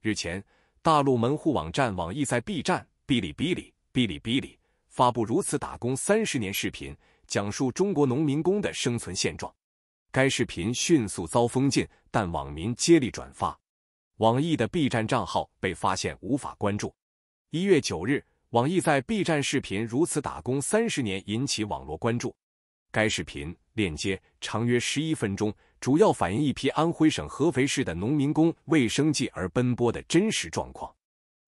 日前，大陆门户网站网易在 B 站、哔哩哔哩、哔哩哔哩发布如此打工三十年视频，讲述中国农民工的生存现状。该视频迅速遭封禁，但网民接力转发，网易的 B 站账号被发现无法关注。一月九日，网易在 B 站视频如此打工三十年引起网络关注。该视频链接长约十一分钟。主要反映一批安徽省合肥市的农民工为生计而奔波的真实状况。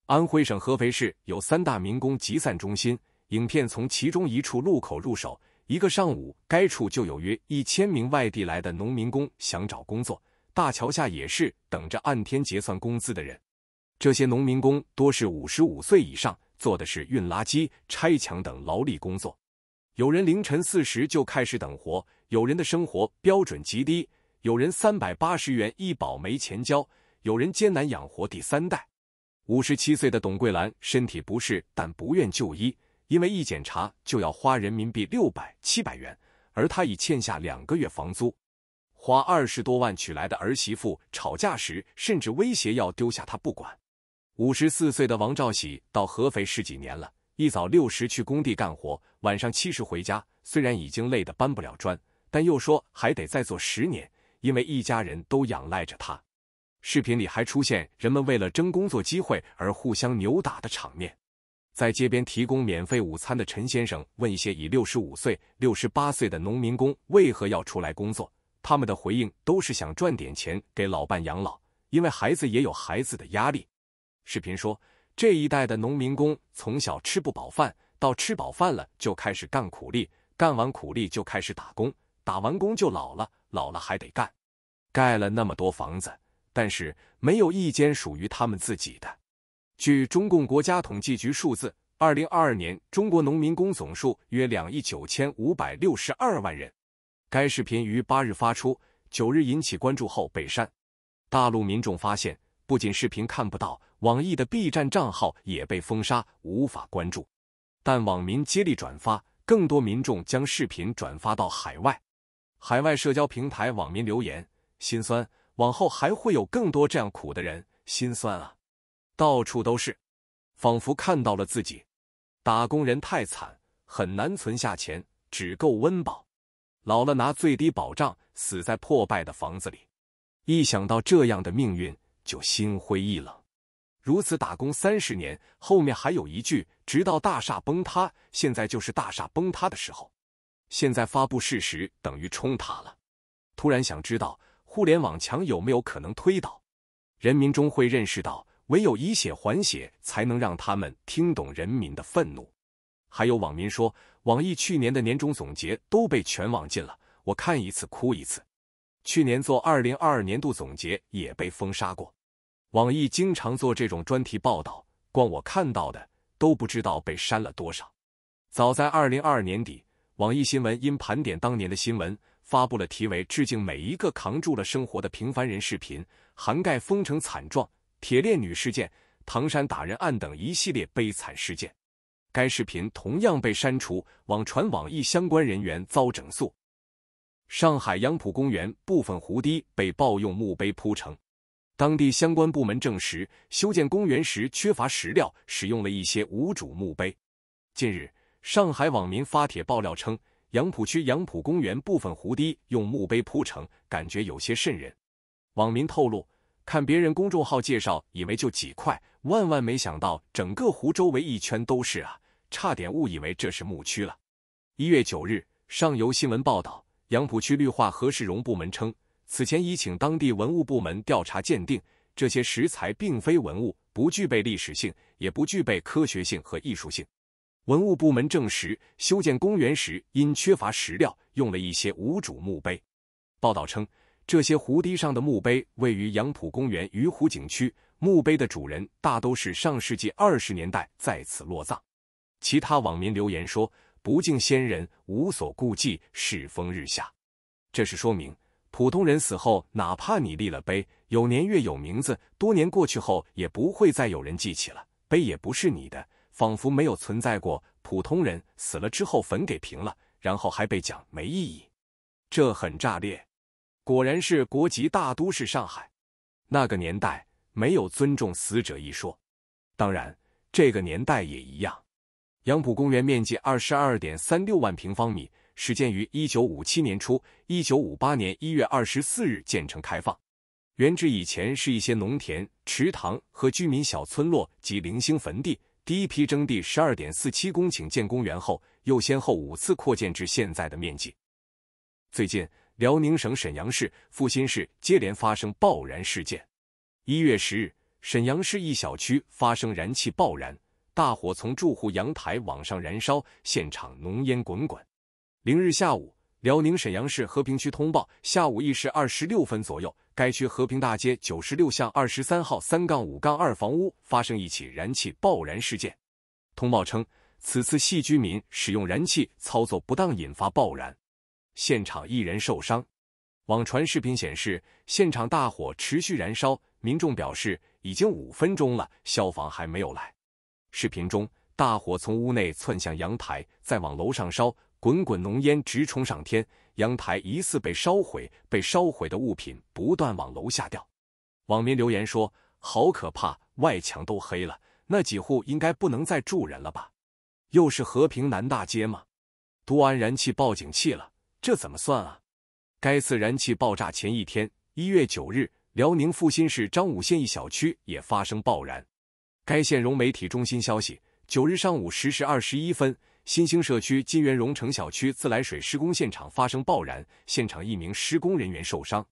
安徽省合肥市有三大民工集散中心，影片从其中一处路口入手。一个上午，该处就有约一千名外地来的农民工想找工作。大桥下也是等着按天结算工资的人。这些农民工多是五十五岁以上，做的是运垃圾、拆墙等劳力工作。有人凌晨四时就开始等活，有人的生活标准极低。有人三百八十元医保没钱交，有人艰难养活第三代。五十七岁的董桂兰身体不适，但不愿就医，因为一检查就要花人民币六百七百元，而她已欠下两个月房租。花二十多万娶来的儿媳妇吵架时，甚至威胁要丢下她不管。五十四岁的王兆喜到合肥十几年了，一早六时去工地干活，晚上七时回家。虽然已经累得搬不了砖，但又说还得再做十年。因为一家人都仰赖着他。视频里还出现人们为了争工作机会而互相扭打的场面。在街边提供免费午餐的陈先生问一些已六十五岁、六十八岁的农民工为何要出来工作，他们的回应都是想赚点钱给老伴养老，因为孩子也有孩子的压力。视频说，这一代的农民工从小吃不饱饭，到吃饱饭了就开始干苦力，干完苦力就开始打工，打完工就老了。老了还得干，盖了那么多房子，但是没有一间属于他们自己的。据中共国家统计局数字，二零二二年中国农民工总数约两亿九千五百六十二万人。该视频于八日发出，九日引起关注后被删。大陆民众发现，不仅视频看不到，网易的 B 站账号也被封杀，无法关注。但网民接力转发，更多民众将视频转发到海外。海外社交平台网民留言：心酸，往后还会有更多这样苦的人，心酸啊，到处都是，仿佛看到了自己。打工人太惨，很难存下钱，只够温饱，老了拿最低保障，死在破败的房子里。一想到这样的命运，就心灰意冷。如此打工三十年，后面还有一句：直到大厦崩塌，现在就是大厦崩塌的时候。现在发布事实等于冲塌了。突然想知道，互联网墙有没有可能推倒？人民终会认识到，唯有以血还血，才能让他们听懂人民的愤怒。还有网民说，网易去年的年终总结都被全网禁了，我看一次哭一次。去年做二零二二年度总结也被封杀过。网易经常做这种专题报道，光我看到的都不知道被删了多少。早在二零二二年底。网易新闻因盘点当年的新闻，发布了题为《致敬每一个扛住了生活的平凡人》视频，涵盖封城惨状、铁链女事件、唐山打人案等一系列悲惨事件。该视频同样被删除，网传网易相关人员遭整肃。上海杨浦公园部分湖堤被盗用墓碑铺成，当地相关部门证实，修建公园时缺乏石料，使用了一些无主墓碑。近日。上海网民发帖爆料称，杨浦区杨浦公园部分湖堤用墓碑铺成，感觉有些瘆人。网民透露，看别人公众号介绍，以为就几块，万万没想到整个湖周围一圈都是啊，差点误以为这是墓区了。一月九日，上游新闻报道，杨浦区绿化和市容部门称，此前已请当地文物部门调查鉴定，这些石材并非文物，不具备历史性，也不具备科学性和艺术性。文物部门证实，修建公园时因缺乏石料，用了一些无主墓碑。报道称，这些湖堤上的墓碑位于杨浦公园鱼湖景区，墓碑的主人大都是上世纪二十年代在此落葬。其他网民留言说：“不敬先人，无所顾忌，世风日下。”这是说明，普通人死后，哪怕你立了碑，有年月、有名字，多年过去后，也不会再有人记起了，碑也不是你的。仿佛没有存在过。普通人死了之后，坟给平了，然后还被讲没意义，这很炸裂。果然是国级大都市上海，那个年代没有尊重死者一说，当然这个年代也一样。杨浦公园面积二十二点三六万平方米，始建于一九五七年初，一九五八年一月二十四日建成开放。原址以前是一些农田、池塘和居民小村落及零星坟地。第一批征地十二点四七公顷建公园后，又先后五次扩建至现在的面积。最近，辽宁省沈阳市、阜新市接连发生爆燃事件。一月十日，沈阳市一小区发生燃气爆燃，大火从住户阳台往上燃烧，现场浓烟滚滚。零日下午。辽宁沈阳市和平区通报：下午一时二十六分左右，该区和平大街九十六巷二十三号三杠五杠二房屋发生一起燃气爆燃事件。通报称，此次系居民使用燃气操作不当引发爆燃，现场一人受伤。网传视频显示，现场大火持续燃烧，民众表示已经五分钟了，消防还没有来。视频中，大火从屋内窜向阳台，再往楼上烧。滚滚浓烟直冲上天，阳台疑似被烧毁，被烧毁的物品不断往楼下掉。网民留言说：“好可怕，外墙都黑了，那几户应该不能再住人了吧？”又是和平南大街吗？都安燃气报警器了，这怎么算啊？该次燃气爆炸前一天，一月九日，辽宁阜新市彰武县一小区也发生爆燃。该县融媒体中心消息，九日上午十时二十一分。新兴社区金源荣城小区自来水施工现场发生爆燃，现场一名施工人员受伤。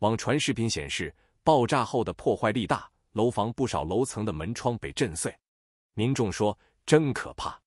网传视频显示，爆炸后的破坏力大，楼房不少楼层的门窗被震碎。民众说：“真可怕。”